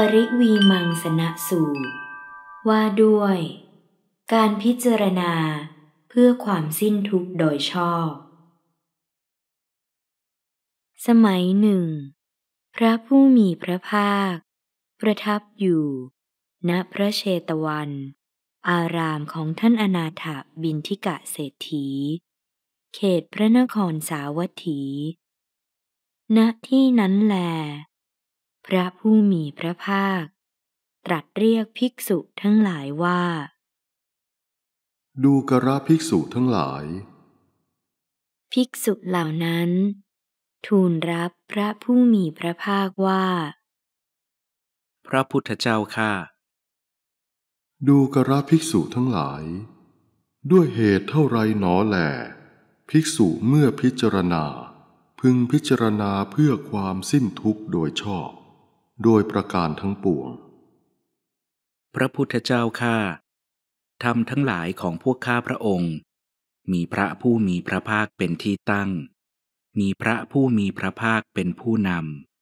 ปริวีมังสนะสูตรว่าด้วย การพิจารณาเพื่อความสิ้นทุกข์โดยชอบ สมัยหนึ่ง พระผู้มีพระภาค ประทับอยู่ ณพระเชตวัน อารามของท่านอนาถบินทิกะเศรษฐี เขตพระนครสาวัตถี ณที่นั้นแลพระผู้มีพระภาค ตรัสเรียกภิกษุทั้งหลายว่า ดูกระภิกษุทั้งหลาย ภิกษุเหล่านั้น ทูลรับพระผู้มีพระภาคว่าพระพุทธเจ้าค่าดูกระภิกษุทั้งหลาย ด้วยเหตุเท่าไรหนอแหลภิกษุเมื่อพิจารณา พึงพิจารณาเพื่อความสิ้นทุกข์โดยชอบโดยประการทั้งปวง พระพุทธเจ้าข้าธรรมทั้งหลายของพวกข้าพระองค์ มีพระผู้มีพระภาคเป็นที่ตั้ง มีพระผู้มีพระภาคเป็นผู้น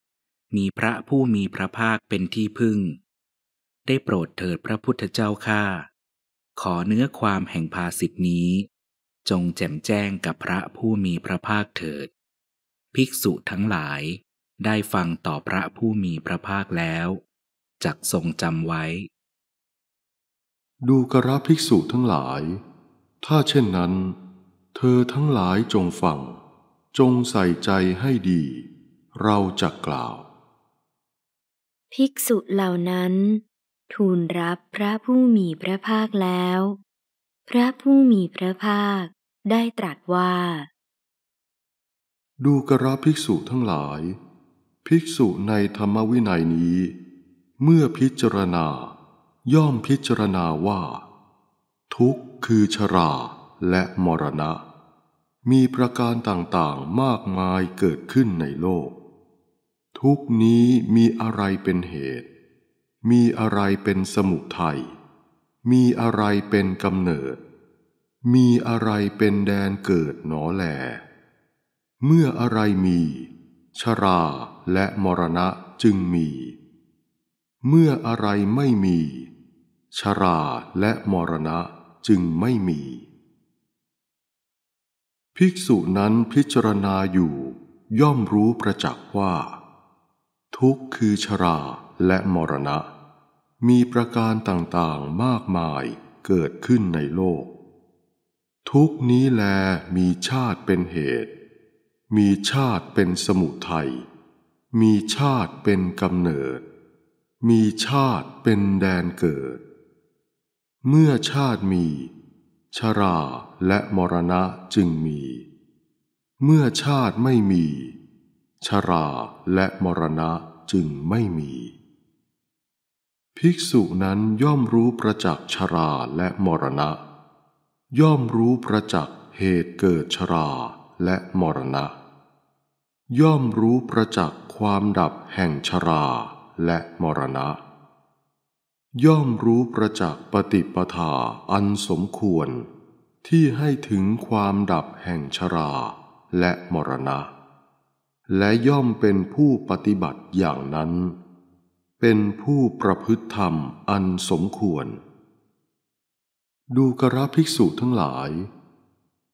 ำ มีพระผู้มีพระภาคเป็นที่พึ่ง ได้โปรดเถิดพระพุทธเจ้าข้าขอเนื้อความแห่งภาสิทธินี้ จงแจ่มแจ้งกับพระผู้มีพระภาคเถิด ภิกษุทั้งหลายได้ฟังต่อพระผู้มีพระภาคแล้วจักทรงจำไว้ ดูกระภิกษุทั้งหลาย ถ้าเช่นนั้น เธอทั้งหลายจงฟังจงใส่ใจให้ดี เราจะกล่าว ภิกษุเหล่านั้น ทูลรับพระผู้มีพระภาคแล้ว พระผู้มีพระภาคได้ตรัสว่า ดูกระภิกษุทั้งหลายภิกษุในธรรมวินัยนี้ เมื่อพิจารณาย่อมพิจารณาว่า ทุกข์คือชรา และมรณะ มีประการต่างๆมากมายเกิดขึ้นในโลก ทุกนี้มีอะไรเป็นเหตุ มีอะไรเป็นสมุทัยมีอะไรเป็นกำเนิด มีอะไรเป็นแดนเกิดหนอแหลเมื่ออะไรมี ชราและมรณะจึงมี เมื่ออะไรไม่มี ชราและมรณะจึงไม่มี ภิกษุนั้นพิจารณาอยู่ย่อมรู้ประจักษ์ว่า ทุกคือชราและมรณะ มีประการต่างๆมากมายเกิดขึ้นในโลก ทุกนี้แลมีชาติเป็นเหตุ มีชาติเป็นสมุทัยมีชาติเป็นกำเนิด มีชาติเป็นแดนเกิด เมื่อชาติมี ชราและมรณะจึงมี เมื่อชาติไม่มี ชราและมรณะจึงไม่มี ภิกษุนั้นย่อมรู้ประจักษ์ ชราและมรณะ ย่อมรู้ประจักษ์ เหตุเกิดชราและมรณะ ย่อมรู้ประจักษ์ความดับแห่งชราและมรณะ ย่อมรู้ประจักษ์ปฏิปทาอันสมควร ที่ให้ถึงความดับแห่งชราและมรณะ และย่อมเป็นผู้ปฏิบัติอย่างนั้น เป็นผู้ประพฤติธรรมอันสมควรดูกระภิกษุทั้งหลาย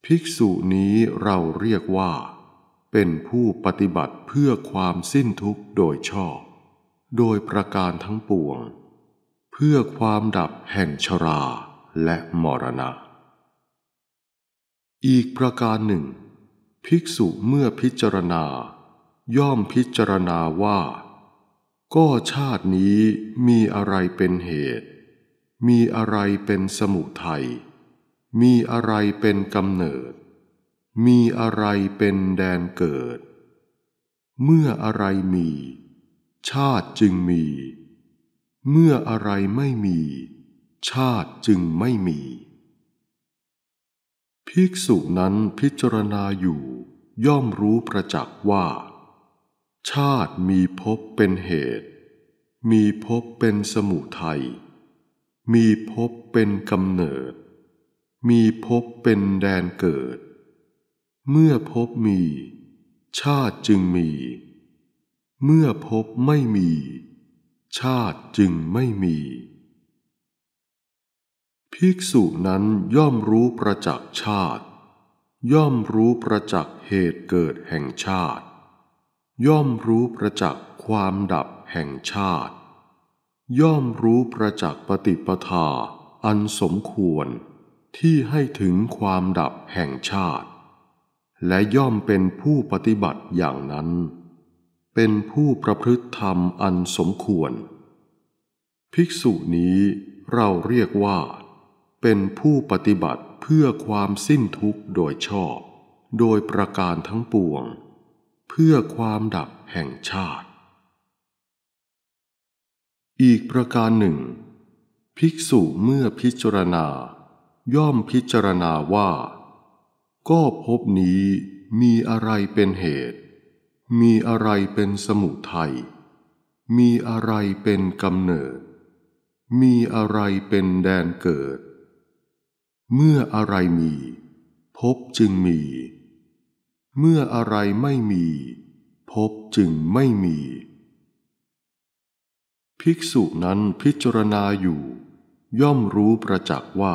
ภิกษุนี้เราเรียกว่าเป็นผู้ปฏิบัติเพื่อความสิ้นทุกข์โดยชอบ โดยประการทั้งปวง เพื่อความดับแห่งชราและมรณะ อีกประการหนึ่ง ภิกษุเมื่อพิจารณาย่อมพิจารณาว่าก็ชาตินี้มีอะไรเป็นเหตุ มีอะไรเป็นสมุทัย มีอะไรเป็นกำเนิดมีอะไรเป็นแดนเกิด เมื่ออะไรมี ชาติจึงมี เมื่ออะไรไม่มี ชาติจึงไม่มี ภิกษุนั้นพิจารณาอยู่ย่อมรู้ประจักษ์ว่า ชาติมีพบเป็นเหตุ มีพบเป็นสมุทัยมีพบเป็นกำเนิด มีพบเป็นแดนเกิดเมื่อพบมี ชาติจึงมี เมื่อพบไม่มี ชาติจึงไม่มี ภิกษุนั้นย่อมรู้ประจักษ์ชาติ ย่อมรู้ประจักษ์เหตุเกิดแห่งชาติ ย่อมรู้ประจักษ์ความดับแห่งชาติ ย่อมรู้ประจักษ์ปฏิปทา อันสมควรที่ให้ถึงความดับแห่งชาติและย่อมเป็นผู้ปฏิบัติอย่างนั้น เป็นผู้ประพฤติธรรมอันสมควร ภิกษุนี้เราเรียกว่า เป็นผู้ปฏิบัติเพื่อความสิ้นทุกข์โดยชอบ โดยประการทั้งปวง เพื่อความดับแห่งชาติ อีกประการหนึ่ง ภิกษุเมื่อพิจารณา ย่อมพิจารณาว่าก็พบนี้มีอะไรเป็นเหตุ มีอะไรเป็นสมุทัยมีอะไรเป็นกำเนิด มีอะไรเป็นแดนเกิด เมื่ออะไรมี พบจึงมี เมื่ออะไรไม่มี พบจึงไม่มี ภิกษุนั้นพิจารณาอยู่ย่อมรู้ประจักษ์ว่า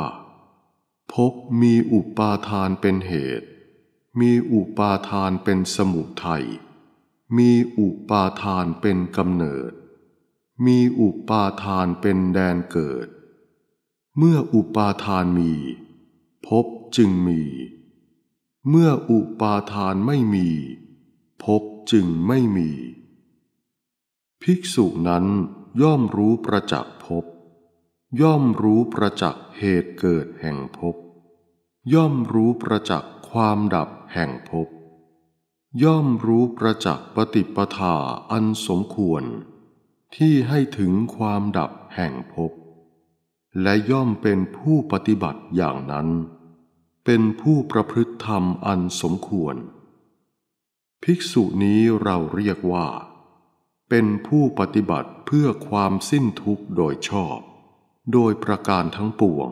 ภพมีอุปาทานเป็นเหตุ มีอุปาทานเป็นสมุทัยมีอุปาทานเป็นกำเนิด มีอุปาทานเป็นแดนเกิด เมื่ออุปาทานมีภพจึงมี เมื่ออุปาทานไม่มีภพจึงไม่มี ภิกษุนั้นย่อมรู้ประจักษ์ภพย่อมรู้ประจักษ์เหตุเกิดแห่งภพ ย่อมรู้ประจักษ์ความดับแห่งภพ ย่อมรู้ประจักษ์ปฏิปทาอันสมควร ที่ให้ถึงความดับแห่งภพ และย่อมเป็นผู้ปฏิบัติอย่างนั้น เป็นผู้ประพฤติธรรมอันสมควร ภิกษุนี้เราเรียกว่า เป็นผู้ปฏิบัติเพื่อความสิ้นทุกข์ โดยชอบโดยประการทั้งปวง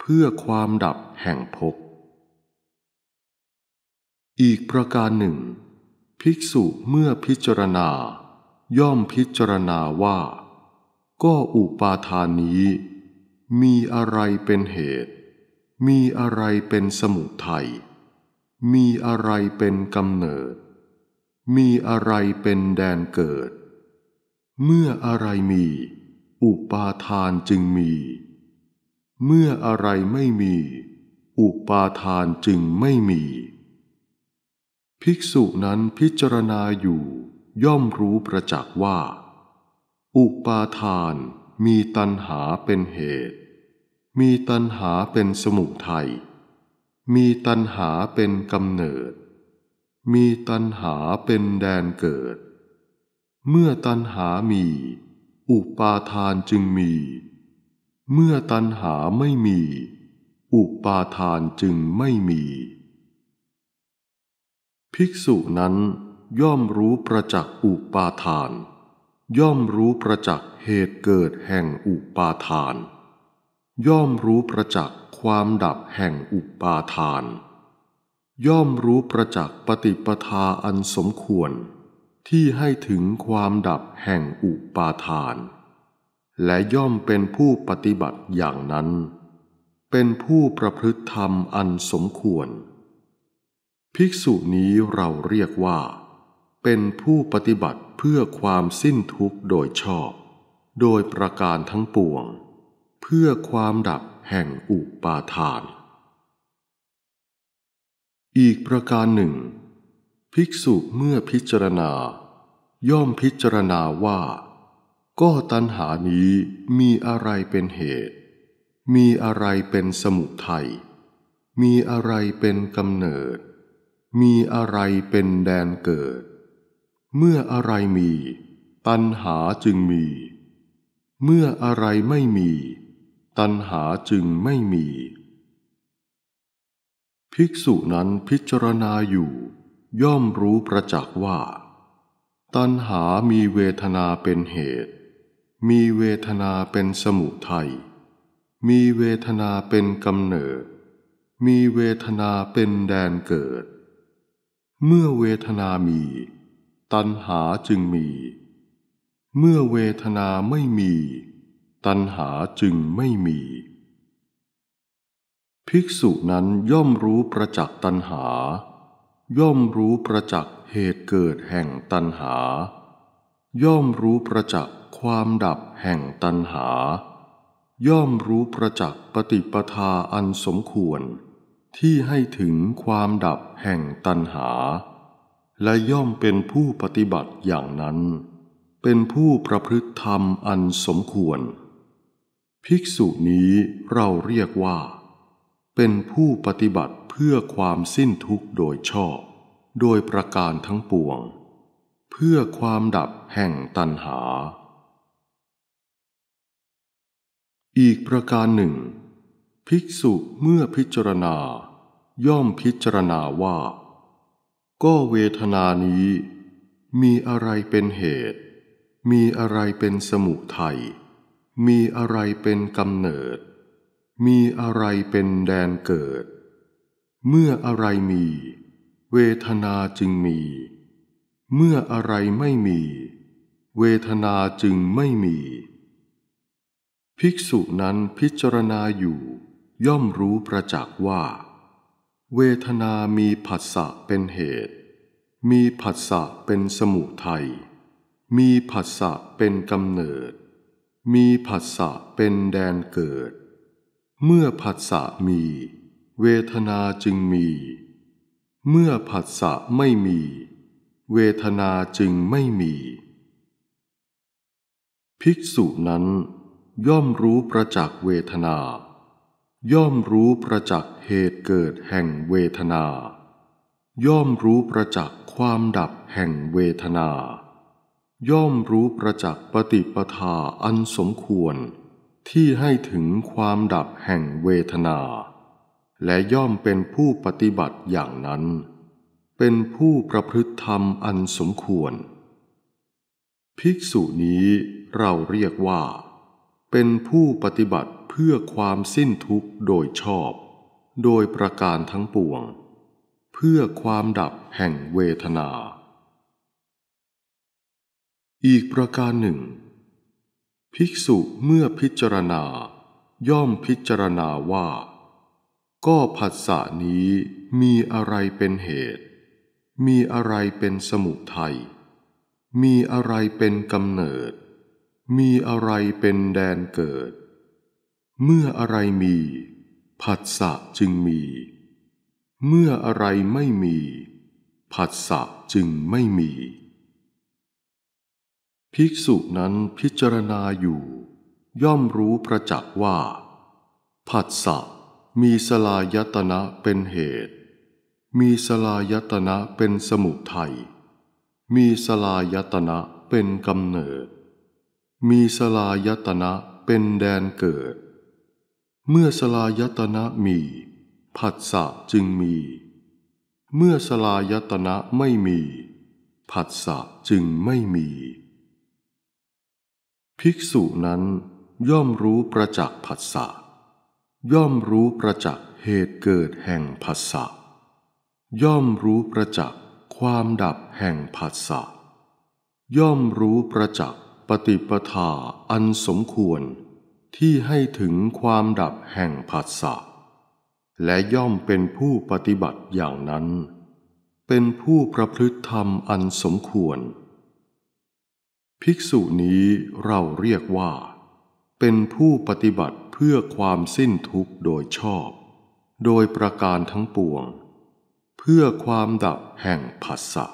เพื่อความดับแห่งภพอีกประการหนึ่ง ภิกษุเมื่อพิจารณา ย่อมพิจารณาว่า ก็อุปาทานนี้ มีอะไรเป็นเหตุ มีอะไรเป็นสมุทัยมีอะไรเป็นกำเนิด มีอะไรเป็นแดนเกิด เมื่ออะไรมีอุปาทานจึงมี เมื่ออะไรไม่มี อุปาทานจึงไม่มี ภิกษุนั้นพิจารณาอยู่ย่อมรู้ประจักษ์ว่า อุปาทานมีตัณหาเป็นเหตุ มีตัณหาเป็นสมุทัยมีตัณหาเป็นกำเนิด มีตัณหาเป็นแดนเกิด เมื่อตัณหามีอุปาทานจึงมี เมื่อตัณหาไม่มี อุปาทานจึงไม่มี ภิกษุนั้น ย่อมรู้ประจักษ์อุปาทาน ย่อมรู้ประจักษ์เหตุเกิดแห่งอุปาทาน ย่อมรู้ประจักษ์ความดับแห่งอุปาทาน ย่อมรู้ประจักษ์ปฏิปทาอันสมควรที่ให้ถึงความดับแห่งอุปาทาน และย่อมเป็นผู้ปฏิบัติอย่างนั้น เป็นผู้ประพฤติธรรมอันสมควร ภิกษุนี้เราเรียกว่า เป็นผู้ปฏิบัติเพื่อความสิ้นทุกข์โดยชอบ โดยประการทั้งปวง เพื่อความดับแห่งอุปาทาน อีกประการหนึ่งภิกษุเมื่อพิจารณา ย่อมพิจารณาว่าก็ตัณหานี้มีอะไรเป็นเหตุ มีอะไรเป็นสมุทัยมีอะไรเป็นกำเนิด มีอะไรเป็นแดนเกิด เมื่ออะไรมี ตัณหาจึงมี เมื่ออะไรไม่มี ตัณหาจึงไม่มี ภิกษุนั้นพิจารณาอยู่ย่อมรู้ประจักษ์ว่า ตัณหามีเวทนาเป็นเหตุ มีเวทนาเป็นสมุทัยมีเวทนาเป็นกำเนิด มีเวทนาเป็นแดนเกิด เมื่อเวทนามี ตัณหาจึงมี เมื่อเวทนาไม่มี ตัณหาจึงไม่มี ภิกษุนั้นย่อมรู้ประจักษ์ตัณหาย่อมรู้ประจักษ์เหตุเกิดแห่งตัณหา ย่อมรู้ประจักษ์ความดับแห่งตัณหา ย่อมรู้ประจักษ์ปฏิปทาอันสมควร ที่ให้ถึงความดับแห่งตัณหา และย่อมเป็นผู้ปฏิบัติอย่างนั้น เป็นผู้ประพฤติธรรมอันสมควร ภิกษุนี้เราเรียกว่าเป็นผู้ปฏิบัติเพื่อความสิ้นทุกข์โดยชอบ โดยประการทั้งปวง เพื่อความดับแห่งตัณหา อีกประการหนึ่ง ภิกษุเมื่อพิจารณา ย่อมพิจารณาว่า ก็เวทนานี้ มีอะไรเป็นเหตุ มีอะไรเป็นสมุทัยมีอะไรเป็นกำเนิดมีอะไรเป็นแดนเกิด เมื่ออะไรมี เวทนาจึงมี เมื่ออะไรไม่มี เวทนาจึงไม่มี ภิกษุนั้นพิจารณาอยู่ย่อมรู้ประจักษ์ว่า เวทนามีผัสสะเป็นเหตุ มีผัสสะเป็นสมุทัย มีผัสสะเป็นกำเนิด มีผัสสะเป็นแดนเกิดเมื่อผัสสะมี เวทนาจึงมี เมื่อผัสสะไม่มี เวทนาจึงไม่มี ภิกษุนั้นย่อมรู้ประจักษ์เวทนา ย่อมรู้ประจักษ์เหตุเกิดแห่งเวทนา ย่อมรู้ประจักษ์ความดับแห่งเวทนา ย่อมรู้ประจักษ์ปฏิปทาอันสมควรที่ให้ถึงความดับแห่งเวทนา และย่อมเป็นผู้ปฏิบัติอย่างนั้น เป็นผู้ประพฤติธรรมอันสมควร ภิกษุนี้เราเรียกว่า เป็นผู้ปฏิบัติเพื่อความสิ้นทุกข์โดยชอบ โดยประการทั้งปวง เพื่อความดับแห่งเวทนา อีกประการหนึ่งภิกษุเมื่อพิจารณาย่อมพิจารณาว่า ก็ผัสสะนี้มีอะไรเป็นเหตุ มีอะไรเป็นสมุทัยมีอะไรเป็นกำเนิด มีอะไรเป็นแดนเกิด เมื่ออะไรมี ผัสสะจึงมี เมื่ออะไรไม่มีผัสสะจึงไม่มีภิกษุนั้นพิจารณาอยู่ ย่อมรู้ประจักษ์ว่า ผัสสะมีสลายตนะเป็นเหตุ มีสลายตนะเป็นสมุทัยมีสลายตนะเป็นกำเนิด มีสลายตนะเป็นแดนเกิด เมื่อสลายตนะมี ผัสสะจึงมี เมื่อสลายตนะไม่มี ผัสสะจึงไม่มีภิกษุนั้นย่อมรู้ประจักษ์ผัสสะย่อมรู้ประจักษ์เหตุเกิดแห่งผัสสะย่อมรู้ประจักษ์ความดับแห่งผัสสะย่อมรู้ประจักษ์ปฏิปทาอันสมควร ที่ให้ถึงความดับแห่งผัสสะและย่อมเป็นผู้ปฏิบัติอย่างนั้น เป็นผู้ประพฤติธรรมอันสมควรภิกษุนี้เราเรียกว่า เป็นผู้ปฏิบัติเพื่อความสิ้นทุกข์โดยชอบ โดยประการทั้งปวง เพื่อความดับแห่งผัสสะ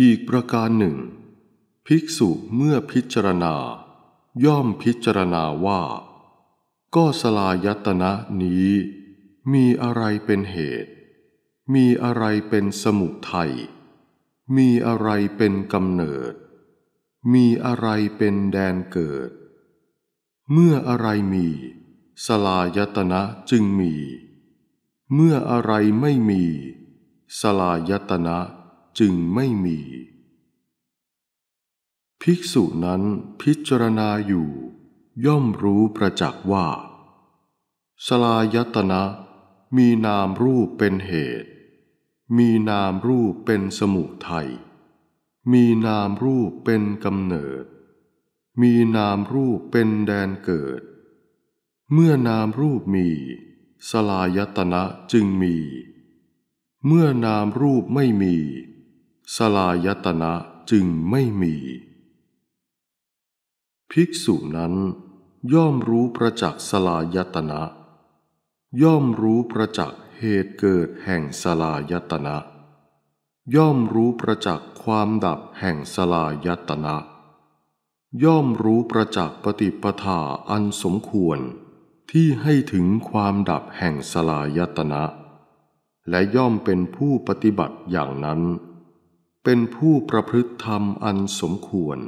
อีกประการหนึ่ง ภิกษุเมื่อพิจารณาย่อมพิจารณาว่าก็สลายตนะนี้ มีอะไรเป็นเหตุ มีอะไรเป็นสมุทัยมีอะไรเป็นกำเนิด มีอะไรเป็นแดนเกิด เมื่ออะไรมี สลายตนะจึงมี เมื่ออะไรไม่มี สลายตนะจึงไม่มี ภิกษุนั้นพิจารณาอยู่ย่อมรู้ประจักษ์ว่า สลายตนะมีนามรูปเป็นเหตุมีนามรูปเป็นสมุทัย มีนามรูปเป็นกำเนิด มีนามรูปเป็นแดนเกิด เมื่อนามรูปมี สลายตนะจึงมี เมื่อนามรูปไม่มี สลายตนะจึงไม่มี ภิกษุนั้น ย่อมรู้ประจักษ์สลายตนะย่อมรู้ประจักษ์เหตุเกิดแห่งสลายตนะ ย่อมรู้ประจักษ์ความดับแห่งสลายตนะ ย่อมรู้ประจักษ์ปฏิปทาอันสมควรที่ให้ถึงความดับแห่งสลายตนะ และย่อมเป็นผู้ปฏิบัติอย่างนั้น เป็นผู้ประพฤติธรรมอันสมควร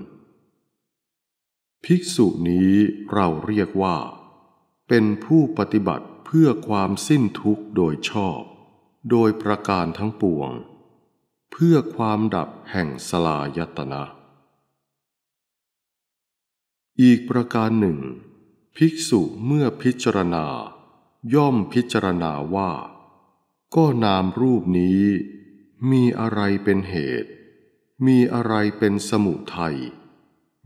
ภิกษุนี้เราเรียกว่า เป็นผู้ปฏิบัติพื่อความสิ้นทุกข์โดยชอบ โดยประการทั้งปวง เพื่อความดับแห่งสลายตนะอีกประการหนึ่ง ภิกษุเมื่อพิจารณา ย่อมพิจารณาว่าก็นามรูปนี้ มีอะไรเป็นเหตุ มีอะไรเป็นสมุทัย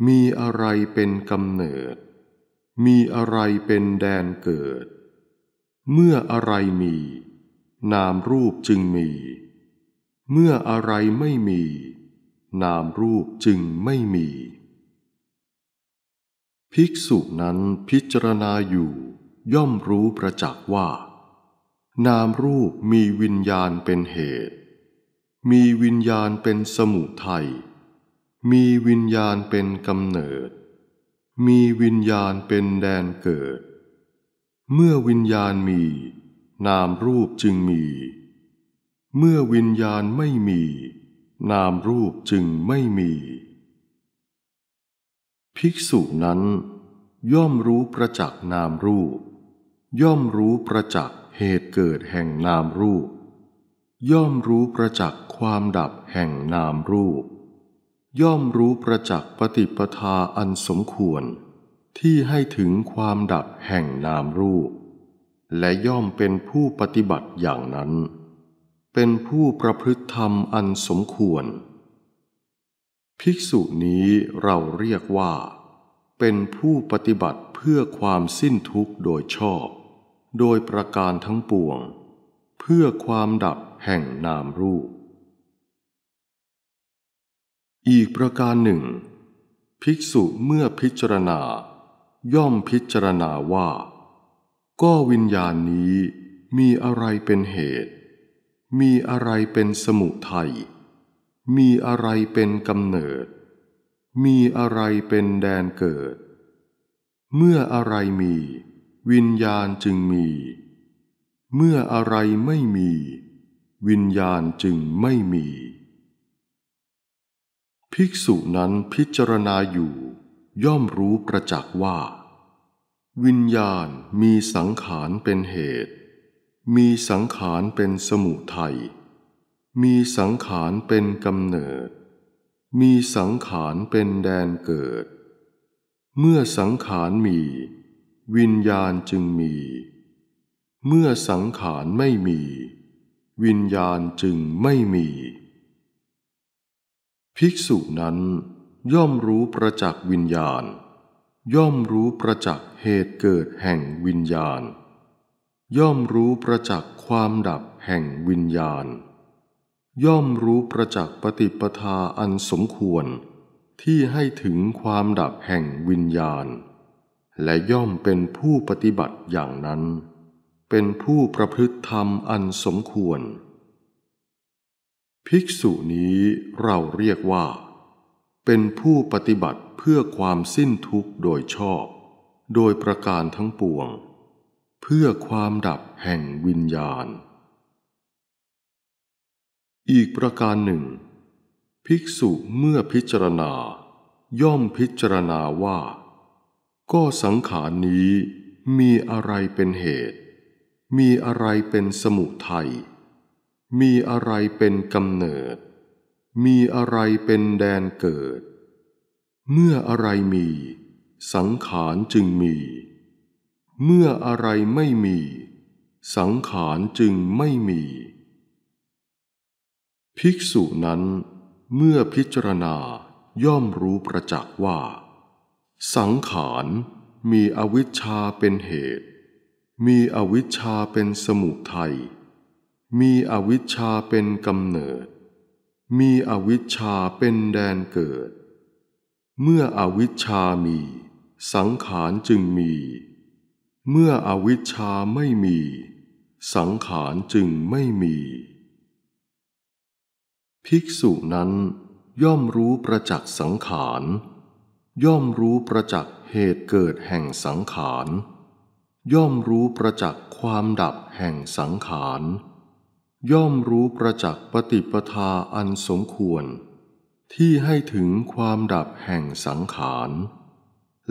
มีอะไรเป็นกำเนิด มีอะไรเป็นแดนเกิดเมื่ออะไรมี นามรูปจึงมี เมื่ออะไรไม่มี นามรูปจึงไม่มี ภิกษุนั้นพิจารณาอยู่ย่อมรู้ประจักษ์ว่า นามรูปมีวิญญาณเป็นเหตุ มีวิญญาณเป็นสมุทัยมีวิญญาณเป็นกำเนิด มีวิญญาณเป็นแดนเกิดเมื่อวิญญาณมี นามรูปจึงมี เมื่อวิญญาณไม่มี นามรูปจึงไม่มี ภิกษุนั้นย่อมรู้ประจักษ์นามรูป ย่อมรู้ประจักษ์เหตุเกิดแห่งนามรูป ย่อมรู้ประจักษ์ความดับแห่งนามรูป ย่อมรู้ประจักษ์ปฏิปทาอันสมควรที่ให้ถึงความดับแห่งนามรูป และย่อมเป็นผู้ปฏิบัติอย่างนั้น เป็นผู้ประพฤติธรรมอันสมควร ภิกษุนี้เราเรียกว่า เป็นผู้ปฏิบัติเพื่อความสิ้นทุกข์โดยชอบ โดยประการทั้งปวง เพื่อความดับแห่งนามรูป อีกประการหนึ่ง ภิกษุเมื่อพิจารณาย่อมพิจารณาว่า ก็วิญญาณนี้มีอะไรเป็นเหตุ มีอะไรเป็นสมุทัยมีอะไรเป็นกำเนิด มีอะไรเป็นแดนเกิด เมื่ออะไรมี วิญญาณจึงมี เมื่ออะไรไม่มี วิญญาณจึงไม่มี ภิกษุนั้นพิจารณาอยู่ย่อมรู้ประจักษ์ว่า วิญญาณมีสังขารเป็นเหตุ มีสังขารเป็นสมุทัย มีสังขารเป็นกำเนิด มีสังขารเป็นแดนเกิด เมื่อสังขารมี วิญญาณจึงมี เมื่อสังขารไม่มี วิญญาณจึงไม่มี ภิกษุนั้นย่อมรู้ประจักษ์วิญญาณ ย่อมรู้ประจักษ์เหตุเกิดแห่งวิญญาณ ย่อมรู้ประจักษ์ความดับแห่งวิญญาณ ย่อมรู้ประจักษ์ปฏิปทาอันสมควร ที่ให้ถึงความดับแห่งวิญญาณ และย่อมเป็นผู้ปฏิบัติอย่างนั้น เป็นผู้ประพฤติธรรมอันสมควร ภิกษุนี้เราเรียกว่าเป็นผู้ปฏิบัติเพื่อความสิ้นทุกข์โดยชอบ โดยประการทั้งปวง เพื่อความดับแห่งวิญญาณ อีกประการหนึ่ง ภิกษุเมื่อพิจารณา ย่อมพิจารณาว่า ก็สังขารนี้มีอะไรเป็นเหตุ มีอะไรเป็นสมุทัยมีอะไรเป็นกำเนิดมีอะไรเป็นแดนเกิด เมื่ออะไรมี สังขารจึงมี เมื่ออะไรไม่มี สังขารจึงไม่มี ภิกษุนั้น เมื่อพิจารณาย่อมรู้ประจักษ์ว่า สังขาร มีอวิชชาเป็นเหตุ มีอวิชชาเป็นสมุทัย มีอวิชชาเป็นกำเนิดมีอวิชชาเป็นแดนเกิด เมื่ออวิชชามี สังขารจึงมี เมื่ออวิชชาไม่มี สังขารจึงไม่มี ภิกษุนั้นย่อมรู้ประจักษ์สังขาร ย่อมรู้ประจักษ์เหตุเกิดแห่งสังขาร ย่อมรู้ประจักษ์ความดับแห่งสังขารย่อมรู้ประจักษ์ปฏิปทาอันสมควร ที่ให้ถึงความดับแห่งสังขาร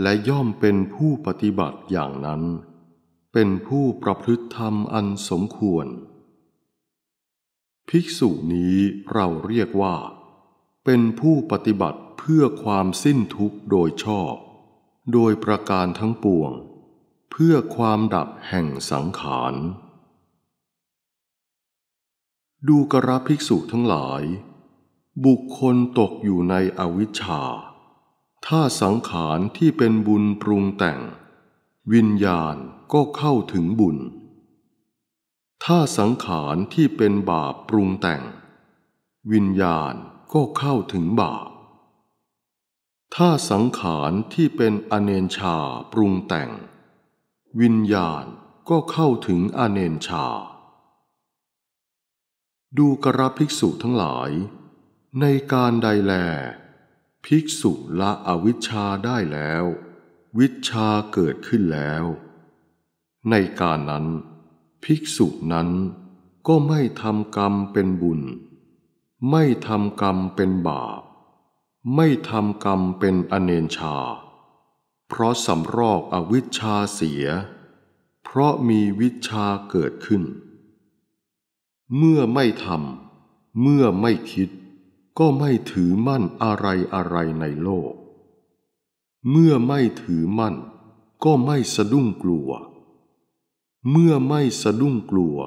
และย่อมเป็นผู้ปฏิบัติอย่างนั้น เป็นผู้ประพฤติธรรม อันสมควร ภิกษุนี้เราเรียกว่า เป็นผู้ปฏิบัติเพื่อความสิ้นทุกข์โดยชอบ โดยประการทั้งปวง เพื่อความดับแห่งสังขารดูกระภิกษุทั้งหลาย บุคคลตกอยู่ในอวิชชาถ้าสังขารที่เป็นบุญปรุงแต่ง วิญญาณก็เข้าถึงบุญ ถ้าสังขารที่เป็นบาปปรุงแต่ง วิญญาณก็เข้าถึงบาปถ้าสังขารที่เป็นอเนนชาปรุงแต่ง วิญญาณก็เข้าถึงอเนนชาดูกระภิกษุทั้งหลาย ในการใดแล ภิกษุละอวิชชาได้แล้ว วิชาเกิดขึ้นแล้ว ในการนั้น ภิกษุนั้นก็ไม่ทำกรรมเป็นบุญ ไม่ทำกรรมเป็นบาป ไม่ทำกรรมเป็นอเนนชา เพราะสำรอกอวิชชาเสีย เพราะมีวิชาเกิดขึ้นเมื่อไม่ทำเมื่อไม่คิด ก็ไม่ถือมั่นอะไรอะไรในโลก เมื่อไม่ถือมั่น ก็ไม่สะดุ้งกลัว เมื่อไม่สะดุ้งกลัว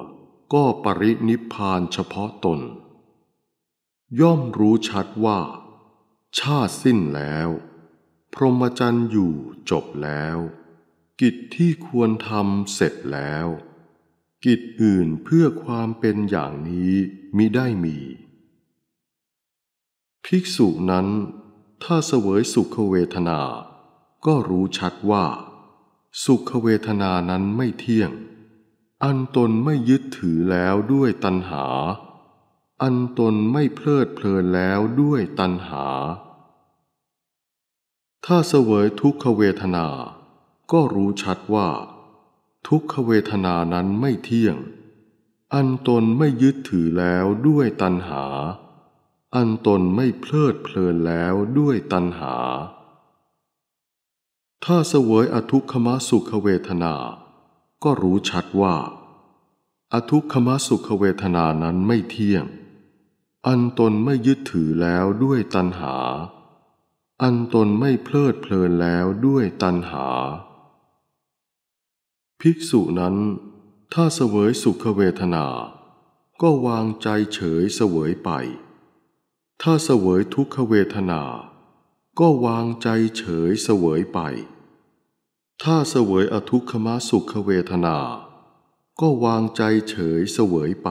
ก็ปรินิพานเฉพาะตน ย่อมรู้ชัดว่า ชาติสิ้นแล้ว พรหมจรรย์อยู่จบแล้ว กิจที่ควรทำเสร็จแล้วิจอื่นเพื่อความเป็นอย่างนี้มิได้มี ภิกษุนั้น ถ้าเสวยสุขเวทนา ก็รู้ชัดว่า สุขเวทนานั้นไม่เที่ยง อันตนไม่ยึดถือแล้วด้วยตัณหา อันตนไม่เพลิดเพลินแล้วด้วยตัณหา ถ้าเสวยทุกขเวทนาก็รู้ชัดว่าทุกขเวทนานั้นไม่เที่ยง อันตนไม่ยึดถือแล้วด้วยตัณหา อันตนไม่เพลิดเพลินแล้วด้วยตัณหา ถ้าเสวยอทุกขมสุขเวทนา ก็รู้ชัดว่า อทุกขมสุขเวทนานั้นไม่เที่ยง อันตนไม่ยึดถือแล้วด้วยตัณหา อันตนไม่เพลิดเพลินแล้วด้วยตัณหาภิกษุนั้น ถ้าเสวยสุขเวทนา ก็วางใจเฉยเสวยไป ถ้าเสวยทุกขเวทนา ก็วางใจเฉยเสวยไป ถ้าเสวยอทุกขมสุขเวทนา ก็วางใจเฉยเสวยไป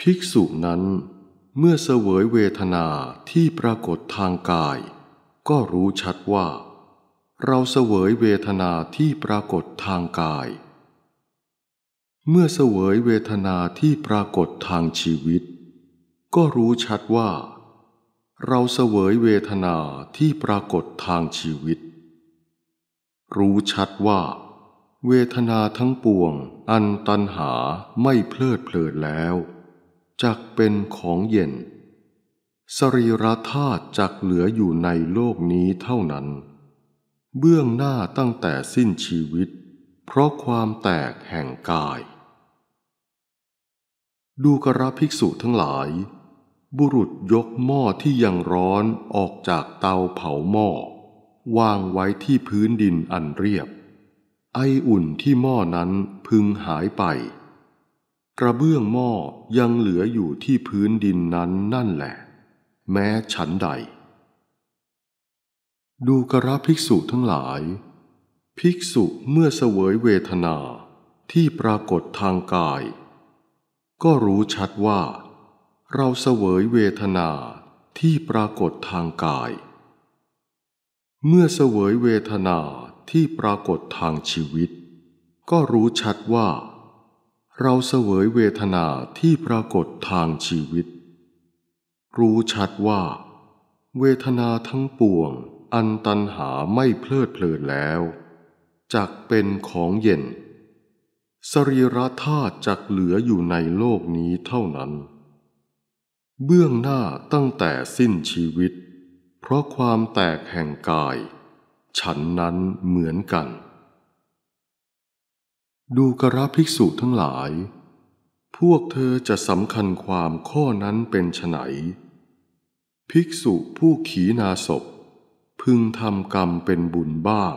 ภิกษุนั้นเมื่อเสวยเวทนาที่ปรากฏทางกาย ก็รู้ชัดว่าเราเสวยเวทนาที่ปรากฏทางกาย เมื่อเสวยเวทนาที่ปรากฏทางชีวิต ก็รู้ชัดว่า เราเสวยเวทนาที่ปรากฏทางชีวิต รู้ชัดว่า เวทนาทั้งปวง อันตันหาไม่เพลิดเพลินแล้วจักเป็นของเย็นสรีระธาตุจักเหลืออยู่ในโลกนี้เท่านั้นเบื้องหน้าตั้งแต่สิ้นชีวิตเพราะความแตกแห่งกาย ดูกระภิกษุทั้งหลาย บุรุษยกหม้อที่ยังร้อนออกจากเตาเผาหม้อ วางไว้ที่พื้นดินอันเรียบ ไออุ่นที่หม้อนั้นพึงหายไป กระเบื้องหม้อยังเหลืออยู่ที่พื้นดินนั้นนั่นแหละ แม้ฉันใดดูกระภิกษุทั้งหลาย ภิกษุเมื่อเสวยเวทนาที่ปรากฏทางกาย ก็รู้ชัดว่า เราเสวยเวทนาที่ปรากฏทางกาย เมื่อเสวยเวทนาที่ปรากฏทางชีวิต ก็รู้ชัดว่า เราเสวยเวทนาที่ปรากฏทางชีวิต รู้ชัดว่า เวทนาทั้งปวงอันตันหาไม่เพลิดเพลินแล้วจักเป็นของเย็น สรีระธาตุจักเหลืออยู่ในโลกนี้เท่านั้น เบื้องหน้าตั้งแต่สิ้นชีวิต เพราะความแตกแห่งกาย ฉันนั้นเหมือนกัน ดูกระภิกษุทั้งหลาย พวกเธอจะสำคัญความข้อนั้นเป็นไฉนภิกษุผู้ขีนาศพพึงทำกรรมเป็นบุญบ้าง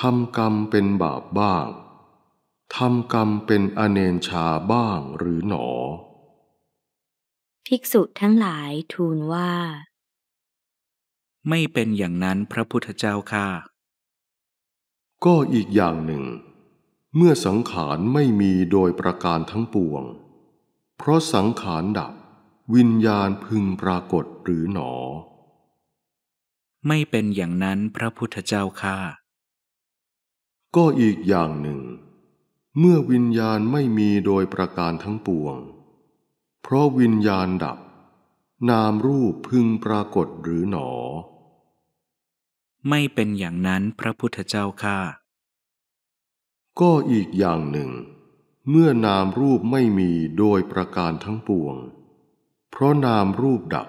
ทำกรรมเป็นบาปบ้าง ทำกรรมเป็นอเนนชาบ้างหรือหนอ ภิกษุทั้งหลายทูลว่า ไม่เป็นอย่างนั้นพระพุทธเจ้าค่ะ ก็อีกอย่างหนึ่ง เมื่อสังขารไม่มีโดยประการทั้งปวง เพราะสังขารดับวิญญาณพึงปรากฏหรือหนอไม่เป็นอย่างนั้นพระพุทธเจ้าข้าก็อีกอย่างหนึ่ง เมื่อวิญญาณไม่มีโดยประการทั้งปวง เพราะวิญญาณดับ นามรูปพึงปรากฏหรือหนอ ไม่เป็นอย่างนั้นพระพุทธเจ้าข้าก็อีกอย่างหนึ่ง เมื่อนามรูปไม่มีโดยประการทั้งปวง เพราะนามรูปดับ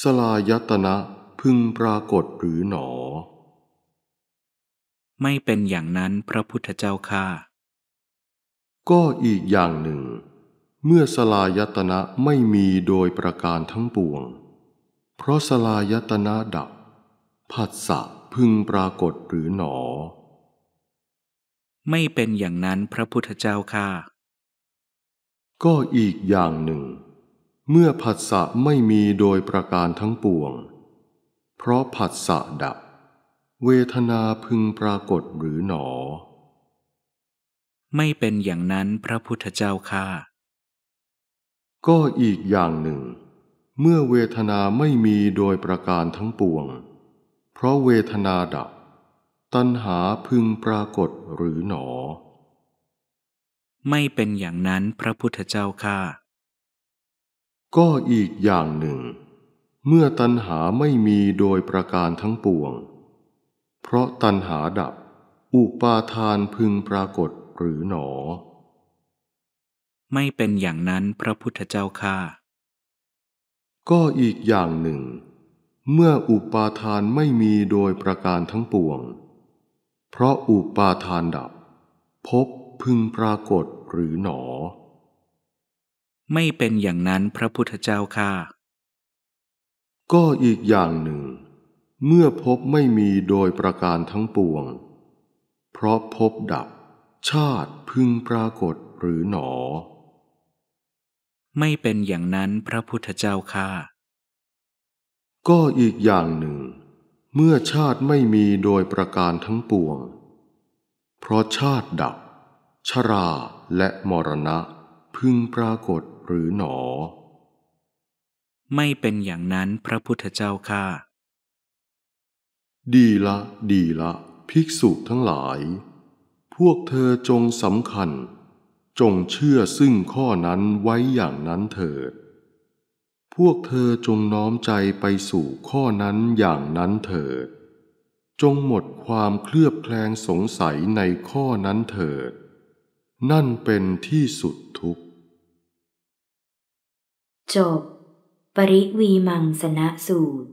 สลายตนะพึงปรากฏหรือหนอ ไม่เป็นอย่างนั้นพระพุทธเจ้าค่า ก็อีกอย่างหนึ่ง เมื่อสลายตนะไม่มีโดยประการทั้งปวง เพราะสลายตนะดับ ผัสสะพึงปรากฏหรือหนอ ไม่เป็นอย่างนั้นพระพุทธเจ้าค่า ก็อีกอย่างหนึ่ง เมื่อผัสสะไม่มีโดยประการทั้งปวงเพราะผัสสะดับ เวทนาพึงปรากฏหรือหนอ ไม่เป็นอย่างนั้นพระพุทธเจ้าค่ะก็อีกอย่างหนึ่ง เมื่อเวทนาไม่มีโดยประการทั้งปวง เพราะเวทนาดับ ตัณหาพึงปรากฏหรือหนอ ไม่เป็นอย่างนั้นพระพุทธเจ้าค่ะก็อีกอย่างหนึ่งเมื่อตัณหาไม่มีโดยประการทั้งปวง เพราะตัณหาดับ อุปาทานพึงปรากฏหรือหนอ ไม่เป็นอย่างนั้นพระพุทธเจ้าค่าก็อีกอย่างหนึ่ง เมื่ออุปาทานไม่มีโดยประการทั้งปวง เพราะอุปาทานดับพบพึงปรากฏหรือหนอ ไม่เป็นอย่างนั้นพระพุทธเจ้าค่าก็อีกอย่างหนึ่ง เมื่อพบไม่มีโดยประการทั้งปวง เพราะพบดับ ชาติพึงปรากฏหรือหนอ ไม่เป็นอย่างนั้นพระพุทธเจ้าค่ะ ก็อีกอย่างหนึ่ง เมื่อชาติไม่มีโดยประการทั้งปวง เพราะชาติดับ ชราและมรณะ พึงปรากฏหรือหนอไม่เป็นอย่างนั้นพระพุทธเจ้าค่ะ ดีละดีละ ภิกษุทั้งหลาย พวกเธอจงสำคัญ จงเชื่อซึ่งข้อนั้นไว้อย่างนั้นเถิด พวกเธอจงน้อมใจไปสู่ข้อนั้นอย่างนั้นเถิด จงหมดความเคลือบแคลงสงสัยในข้อนั้นเถิด นั่นเป็นที่สุดทุกจบปริวีมังสนะสูตร